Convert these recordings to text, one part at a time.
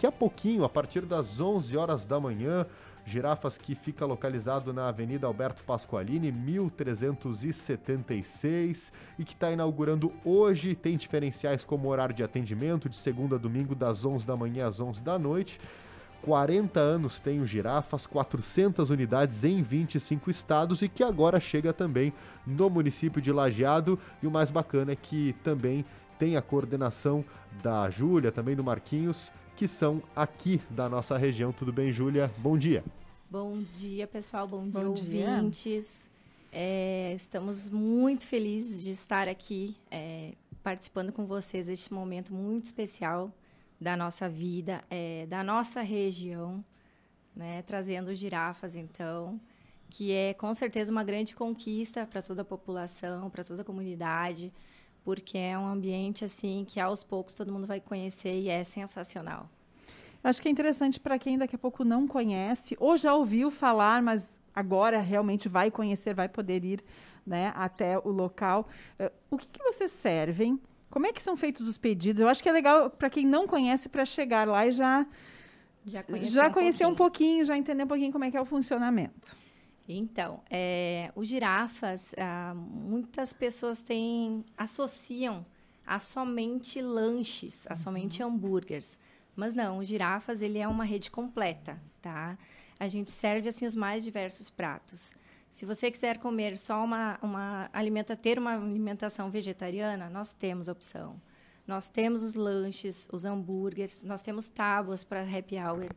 daqui a pouquinho, a partir das 11 horas da manhã. Girafas que fica localizado na Avenida Alberto Pasqualini, 1376, e que está inaugurando hoje. Tem diferenciais como horário de atendimento, de segunda a domingo, das 11 da manhã às 11 da noite. 40 anos tem o Girafas, 400 unidades em 25 estados e que agora chega também no município de Lajeado. E o mais bacana é que também tem a coordenação da Júlia, também do Marquinhos, que são aqui da nossa região. Tudo bem, Júlia? Bom dia. Bom dia, pessoal. Bom dia, Bom ouvintes. Dia. É, estamos muito felizes de estar aqui é, participando com vocês neste momento muito especial da nossa vida, é, da nossa região, né, trazendo girafas, então, que é com certeza uma grande conquista para toda a população, para toda a comunidade porque é um ambiente assim que aos poucos todo mundo vai conhecer e é sensacional. Acho que é interessante para quem daqui a pouco não conhece ou já ouviu falar, mas agora realmente vai conhecer, vai poder ir né, até o local. Eh, o que, que vocês servem? Como é que são feitos os pedidos? Eu acho que é legal para quem não conhece para chegar lá e já já conhecer, já conhecer um, pouquinho. um pouquinho, já entender um pouquinho como é que é o funcionamento. Então, é, os girafas, ah, muitas pessoas têm, associam a somente lanches, a uhum. somente hambúrgueres. Mas não, o girafas ele é uma rede completa, tá? A gente serve assim os mais diversos pratos. Se você quiser comer só uma, uma alimenta ter uma alimentação vegetariana, nós temos opção. Nós temos os lanches, os hambúrgueres, nós temos tábuas para happy hour.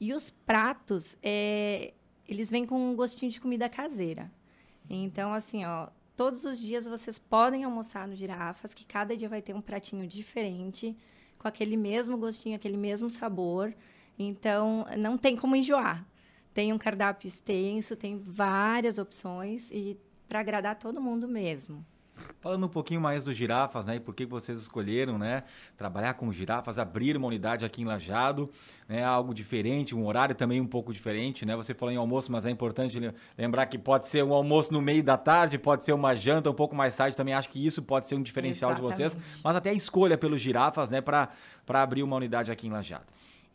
E os pratos, é, eles vêm com um gostinho de comida caseira. Então, assim, ó, todos os dias vocês podem almoçar no Girafas, que cada dia vai ter um pratinho diferente, com aquele mesmo gostinho, aquele mesmo sabor. Então, não tem como enjoar. Tem um cardápio extenso, tem várias opções e para agradar todo mundo mesmo. Falando um pouquinho mais dos girafas, né? E por que vocês escolheram, né? Trabalhar com girafas, abrir uma unidade aqui em Lajado, né? Algo diferente, um horário também um pouco diferente, né? Você falou em almoço, mas é importante lembrar que pode ser um almoço no meio da tarde, pode ser uma janta um pouco mais tarde. Também acho que isso pode ser um diferencial Exatamente. de vocês. Mas até a escolha pelos girafas, né? Para abrir uma unidade aqui em Lajado.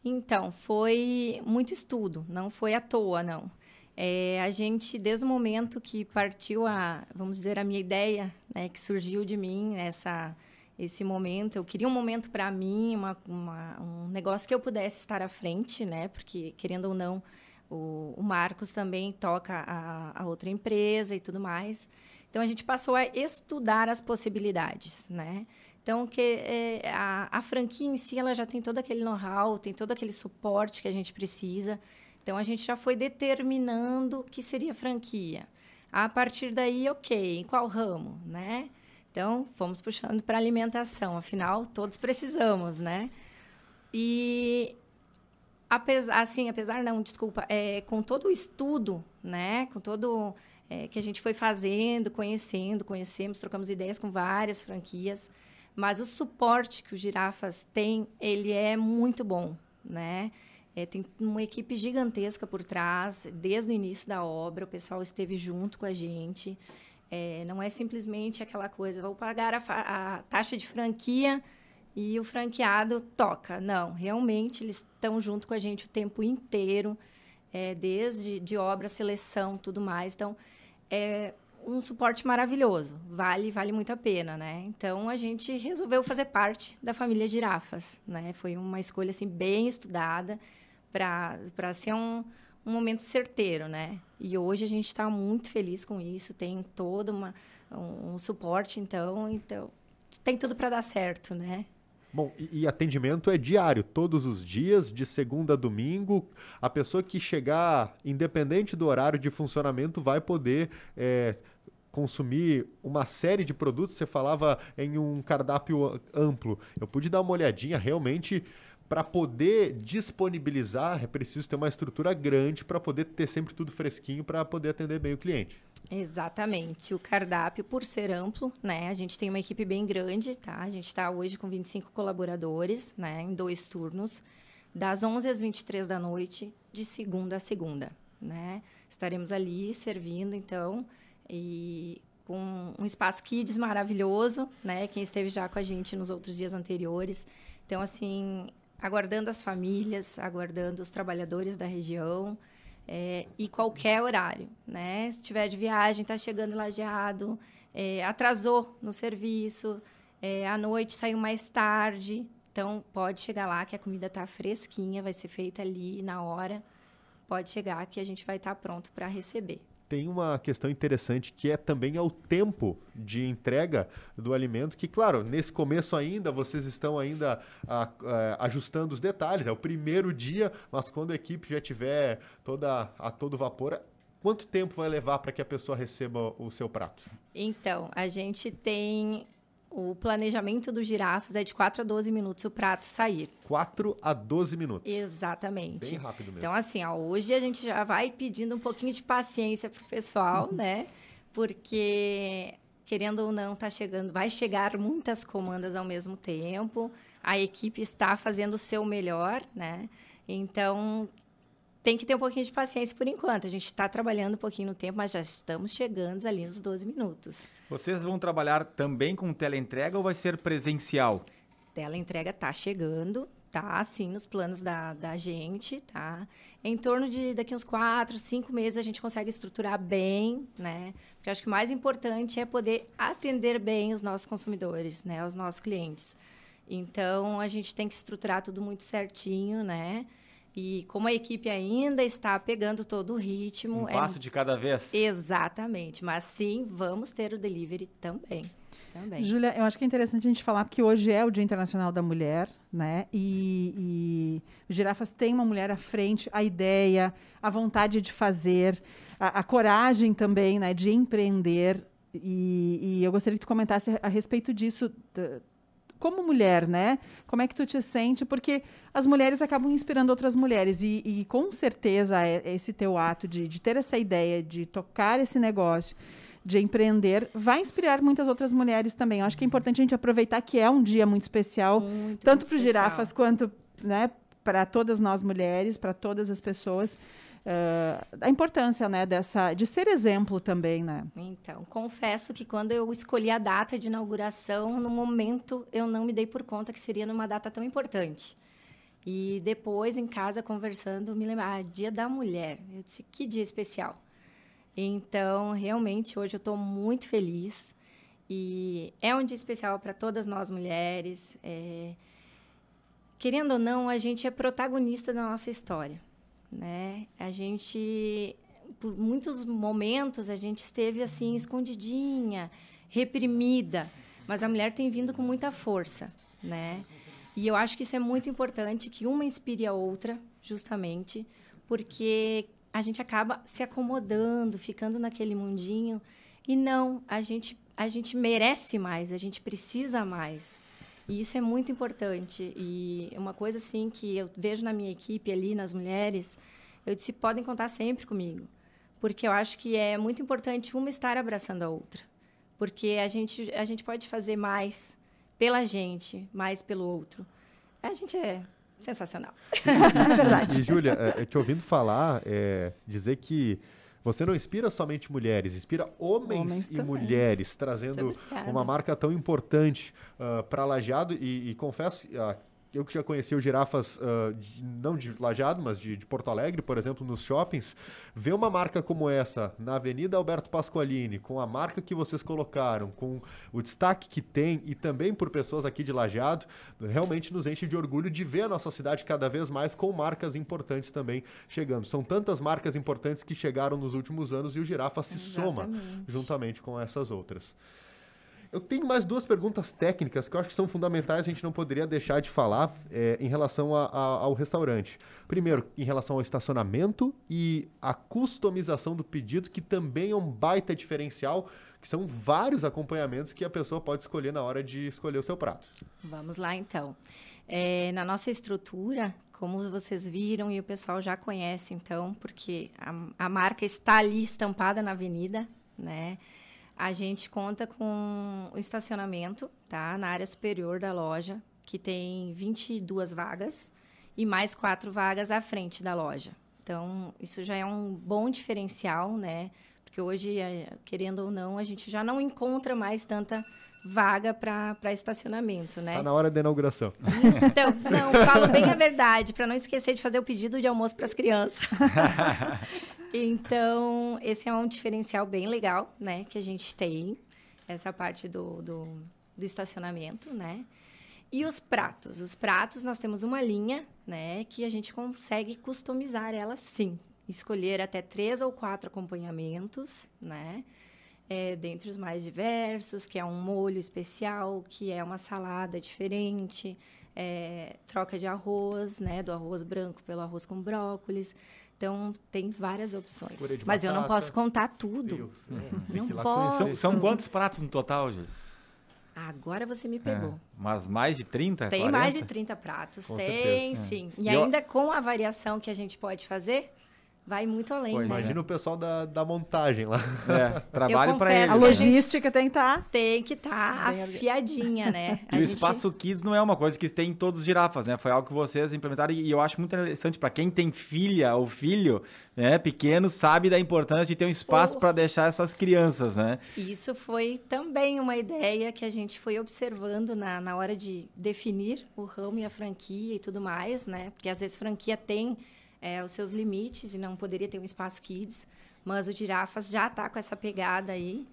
Então, foi muito estudo, não foi à toa, não. É, a gente, desde o momento que partiu a, vamos dizer, a minha ideia, né, que surgiu de mim, essa, esse momento, eu queria um momento para mim, uma, uma, um negócio que eu pudesse estar à frente, né, porque, querendo ou não, o, o Marcos também toca a, a outra empresa e tudo mais. Então, a gente passou a estudar as possibilidades, né? Então, que é, a, a, franquia em si, ela já tem todo aquele know-how, tem todo aquele suporte que a gente precisa. Então a gente já foi determinando que seria franquia. A partir daí, ok, em qual ramo, né? Então fomos puxando para alimentação, afinal todos precisamos, né? E apesar, assim, apesar não, desculpa, é, com todo o estudo, né? Com todo é, que a gente foi fazendo, conhecendo, conhecemos, trocamos ideias com várias franquias, mas o suporte que o Girafas tem, ele é muito bom, né? É, tem uma equipe gigantesca por trás, desde o início da obra, o pessoal esteve junto com a gente. É, não é simplesmente aquela coisa, vou pagar a, a taxa de franquia e o franqueado toca. Não, realmente eles estão junto com a gente o tempo inteiro, é, desde de obra, seleção, tudo mais. Então, é um suporte maravilhoso. Vale, vale muito a pena, né? Então, a gente resolveu fazer parte da família Girafas, né? Foi uma escolha, assim, bem estudada para ser um, um momento certeiro, né? E hoje a gente está muito feliz com isso, tem todo uma, um, um suporte, então, então tem tudo para dar certo, né? Bom, e, e, atendimento é diário, todos os dias, de segunda a domingo. A pessoa que chegar, independente do horário de funcionamento, vai poder. É, consumir uma série de produtos, você falava em um cardápio amplo. Eu pude dar uma olhadinha, realmente para poder disponibilizar, é preciso ter uma estrutura grande para poder ter sempre tudo fresquinho para poder atender bem o cliente. Exatamente. O cardápio, por ser amplo, né? A gente tem uma equipe bem grande, tá? A gente está hoje com 25 colaboradores, né? Em dois turnos, das 11 às 23 da noite, de segunda a segunda, né? Estaremos ali servindo, então, e com um espaço kids maravilhoso, né? Quem esteve já com a gente nos outros dias anteriores. Então, assim, aguardando as famílias, aguardando os trabalhadores da região é, e qualquer horário, né? Se tiver de viagem, está chegando lajeado, é, eh, atrasou no serviço, é, à noite saiu mais tarde, então pode chegar lá que a comida está fresquinha, vai ser feita ali na hora, pode chegar que a gente vai estar tá pronto para receber tem uma questão interessante que é também ao tempo de entrega do alimento, que, claro, nesse começo ainda, vocês estão ainda a, ah, a, ah, ajustando os detalhes. É o primeiro dia, mas quando a equipe já tiver toda a todo vapor, quanto tempo vai levar para que a pessoa receba o seu prato? Então, a gente tem o planejamento dos girafas é de 4 a 12 minutos o prato sair. 4 a 12 minutos. Exatamente. Bem rápido mesmo. Então, assim, ó, hoje a gente já vai pedindo um pouquinho de paciência pro pessoal, uhum. né? Porque, querendo ou não, tá chegando, vai chegar muitas comandas ao mesmo tempo. A equipe está fazendo o seu melhor, né? Então, tem que ter um pouquinho de paciência por enquanto. A gente está trabalhando um pouquinho no tempo, mas já estamos chegando ali nos 12 minutos. Vocês vão trabalhar também com teleentrega ou vai ser presencial? Teleentrega está chegando, tá assim nos planos da, da gente, tá? Em torno de daqui uns quatro, cinco meses a gente consegue estruturar bem, né? Porque acho que o mais importante é poder atender bem os nossos consumidores, né? Os nossos clientes. Então a gente tem que estruturar tudo muito certinho, né? E como a equipe ainda está pegando todo o ritmo. Um é passo é... de cada vez. Exatamente. Mas sim, vamos ter o delivery também. também. Júlia, eu acho que é interessante a gente falar, porque hoje é o Dia Internacional da Mulher, né? E, e Girafas tem uma mulher à frente, a ideia, a vontade de fazer, a, a coragem também, né? De empreender. E, e, eu gostaria que tu comentasse a respeito disso. Da, como mulher, né? Como é que tu te sente? Porque as mulheres acabam inspirando outras mulheres. E, e com certeza, é, esse teu ato de, de ter essa ideia, de tocar esse negócio, de empreender, vai inspirar muitas outras mulheres também. Eu acho que é importante a gente aproveitar que é um dia muito especial, muito, tanto para girafas quanto né, para todas nós mulheres, para todas as pessoas uh, a importância, né, dessa de ser exemplo também, né? Então, confesso que quando eu escolhi a data de inauguração, no momento eu não me dei por conta que seria numa data tão importante. E depois em casa conversando, me lembro, ah, Dia da Mulher. Eu disse que dia especial. Então, realmente hoje eu estou muito feliz e é um dia especial para todas nós mulheres. É... Querendo ou não, a gente é protagonista da nossa história né? A gente por muitos momentos a gente esteve assim escondidinha, reprimida, mas a mulher tem vindo com muita força, né? E eu acho que isso é muito importante que uma inspire a outra, justamente, porque a gente acaba se acomodando, ficando naquele mundinho e não, a gente a gente merece mais, a gente precisa mais. E isso é muito importante. E uma coisa assim que eu vejo na minha equipe ali, nas mulheres, eu disse, podem contar sempre comigo. Porque eu acho que é muito importante uma estar abraçando a outra. Porque a gente, a gente pode fazer mais pela gente, mais pelo outro. A gente é sensacional. é verdade. E, Júlia, é, é, te ouvindo falar, é, dizer que você não inspira somente mulheres, inspira homens, homens e também. mulheres, trazendo é uma marca tão importante uh, ah, para Lajado. E, e confesso, uh, eu que já conheci o girafas, uh, de, não de Lajado, mas de, de, Porto Alegre, por exemplo, nos shoppings, ver uma marca como essa na Avenida Alberto Pasqualini, com a marca que vocês colocaram, com o destaque que tem e também por pessoas aqui de Lajado, realmente nos enche de orgulho de ver a nossa cidade cada vez mais com marcas importantes também chegando. São tantas marcas importantes que chegaram nos últimos anos e o Girafa se Exatamente. soma juntamente com essas outras. Eu tenho mais duas perguntas técnicas que eu acho que são fundamentais, a gente não poderia deixar de falar é, em relação a, a, ao restaurante. Primeiro, em relação ao estacionamento e a customização do pedido, que também é um baita diferencial, que são vários acompanhamentos que a pessoa pode escolher na hora de escolher o seu prato. Vamos lá, então. É, na nossa estrutura, como vocês viram e o pessoal já conhece, então, porque a, a marca está ali estampada na avenida, né? A gente conta com o estacionamento, tá? Na área superior da loja, que tem 22 vagas e mais quatro vagas à frente da loja. Então, isso já é um bom diferencial, né? Porque hoje, é, querendo ou não, a gente já não encontra mais tanta vaga para estacionamento, né? Tá na hora da inauguração. Então, não, falo bem a verdade, para não esquecer de fazer o pedido de almoço para as crianças. Então, esse é um diferencial bem legal, né? Que a gente tem, essa parte do, do, do estacionamento, né? E os pratos? Os pratos, nós temos uma linha, né? Que a gente consegue customizar ela sim. Escolher até três ou quatro acompanhamentos, né? É, dentre os mais diversos, que é um molho especial, que é uma salada diferente, é, troca de arroz, né? Do arroz branco pelo arroz com brócolis. Então, tem várias opções. Mas eu não posso contar tudo. Deus, é. Não posso. São, são, quantos pratos no total, gente? Agora você me pegou. É, mas mais de 30? Tem 40? mais de 30 pratos. Com tem, certeza, sim. É. E, e eu... ainda com a variação que a gente pode fazer, Vai muito além. Pois, né? Imagina o pessoal da, da montagem lá. É, trabalho para eles. A logística tem que estar. Tá... Tem que estar tá afiadinha, né? e a o gente... espaço Kids não é uma coisa que tem em todos os girafas, né? Foi algo que vocês implementaram e eu acho muito interessante para quem tem filha ou filho, né, pequeno, sabe da importância de ter um espaço oh. para deixar essas crianças, né? Isso foi também uma ideia que a gente foi observando na, na hora de definir o ramo e a franquia e tudo mais, né? Porque às vezes franquia tem é, os seus limites e não poderia ter um espaço kids, mas o Girafas já está com essa pegada aí.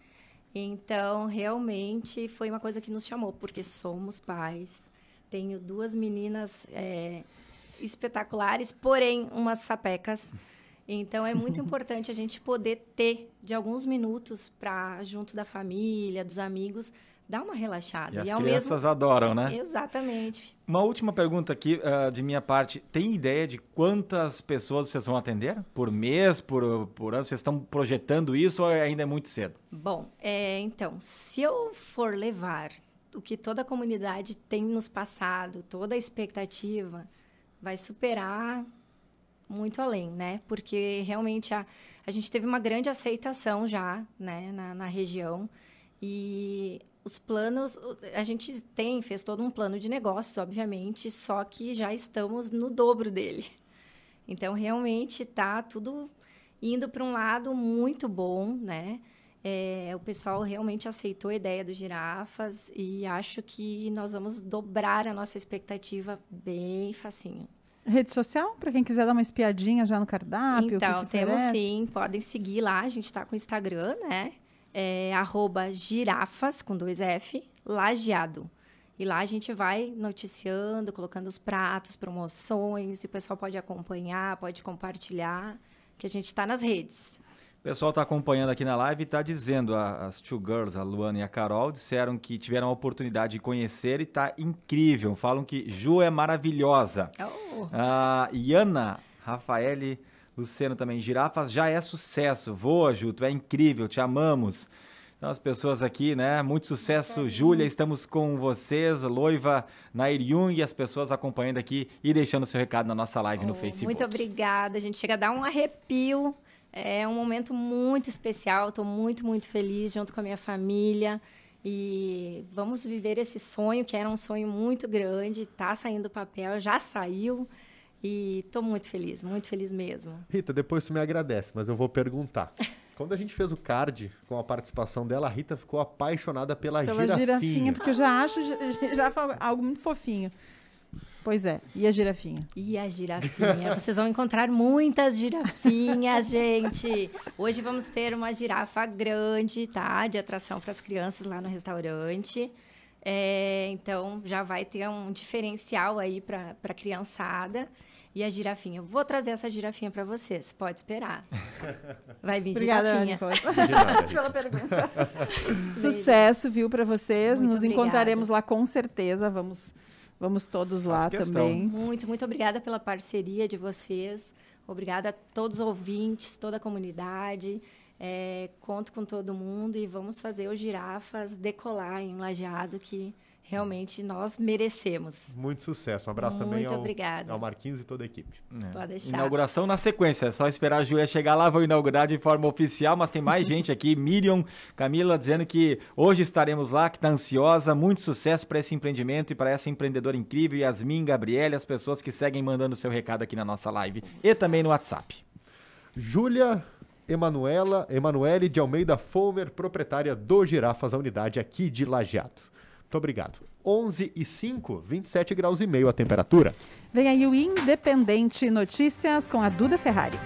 Então, realmente foi uma coisa que nos chamou, porque somos pais. Tenho duas meninas é, espetaculares, porém umas sapecas. Então, é muito importante a gente poder ter de alguns minutos para junto da família, dos amigos, dá uma relaxada. E, as e as crianças mesmo... adoram, né? Exatamente. Uma última pergunta aqui uh, de minha parte. Tem ideia de quantas pessoas vocês vão atender por mês, por, por ano? Vocês estão projetando isso ou ainda é muito cedo? Bom, é, então, se eu for levar o que toda a comunidade tem nos passado, toda a expectativa, vai superar muito além, né? Porque realmente a, a gente teve uma grande aceitação já né, na, na região. E os planos, a gente tem, fez todo um plano de negócios, obviamente, só que já estamos no dobro dele. Então, realmente está tudo indo para um lado muito bom, né? É, o pessoal realmente aceitou a ideia do girafas e acho que nós vamos dobrar a nossa expectativa bem facinho. Rede social, para quem quiser dar uma espiadinha já no cardápio? Então, que que temos sim, podem seguir lá, a gente está com o Instagram, né? é, girafas, com dois F, lajeado. E lá a gente vai noticiando, colocando os pratos, promoções, e o pessoal pode acompanhar, pode compartilhar, que a gente está nas redes. O pessoal está acompanhando aqui na live e está dizendo, as two girls, a Luana e a Carol, disseram que tiveram a oportunidade de conhecer e está incrível. Falam que Ju é maravilhosa. Oh. Ah, Rafaele Luciano também, girafas já é sucesso. Voa, Juto, é incrível, te amamos. Então, as pessoas aqui, né? Muito sucesso, é. Júlia, estamos com vocês, Loiva, Nair Jung, as pessoas acompanhando aqui e deixando seu recado na nossa live oh, no Facebook. Muito obrigada, a gente chega a dar um arrepio. É um momento muito especial, estou muito, muito feliz junto com a minha família. E vamos viver esse sonho, que era um sonho muito grande, está saindo do papel, já saiu. E estou muito feliz, muito feliz mesmo. Rita, depois tu me agradece, mas eu vou perguntar. Quando a gente fez o card com a participação dela, a Rita ficou apaixonada pela, pela girafinha. girafinha. Porque eu já acho girafa algo muito fofinho. Pois é, e a girafinha? E a girafinha? Vocês vão encontrar muitas girafinhas, gente. Hoje vamos ter uma girafa grande, tá? De atração para as crianças lá no restaurante. É, então já vai ter um diferencial aí para a criançada. E a girafinha, vou trazer essa girafinha para vocês, pode esperar. Vai vir obrigada, girafinha. Obrigada, pela pergunta. Sucesso, viu, para vocês. Muito Nos encontraremos lá com certeza. Vamos vamos todos lá também. Muito, muito obrigada pela parceria de vocês. Obrigada a todos os ouvintes, toda a comunidade. É, conto com todo mundo e vamos fazer o Girafas decolar em Lajeado, que realmente nós merecemos. Muito sucesso. Um abraço Muito também ao, obrigada. ao Marquinhos e toda a equipe. É. Pode deixar. Inauguração na sequência. É só esperar a Júlia é chegar lá, vou inaugurar de forma oficial, mas tem mais gente aqui. Miriam, Camila, dizendo que hoje estaremos lá, que está ansiosa. Muito sucesso para esse empreendimento e para essa empreendedora incrível, Yasmin, Gabriele, as pessoas que seguem mandando seu recado aqui na nossa live e também no WhatsApp. Júlia, Emanuela, Emanuele de Almeida Fomer, proprietária do Girafas, a unidade aqui de Lajeado. Muito obrigado. 11 e 5, 27 graus e meio a temperatura. Vem aí o Independente Notícias com a Duda Ferrari.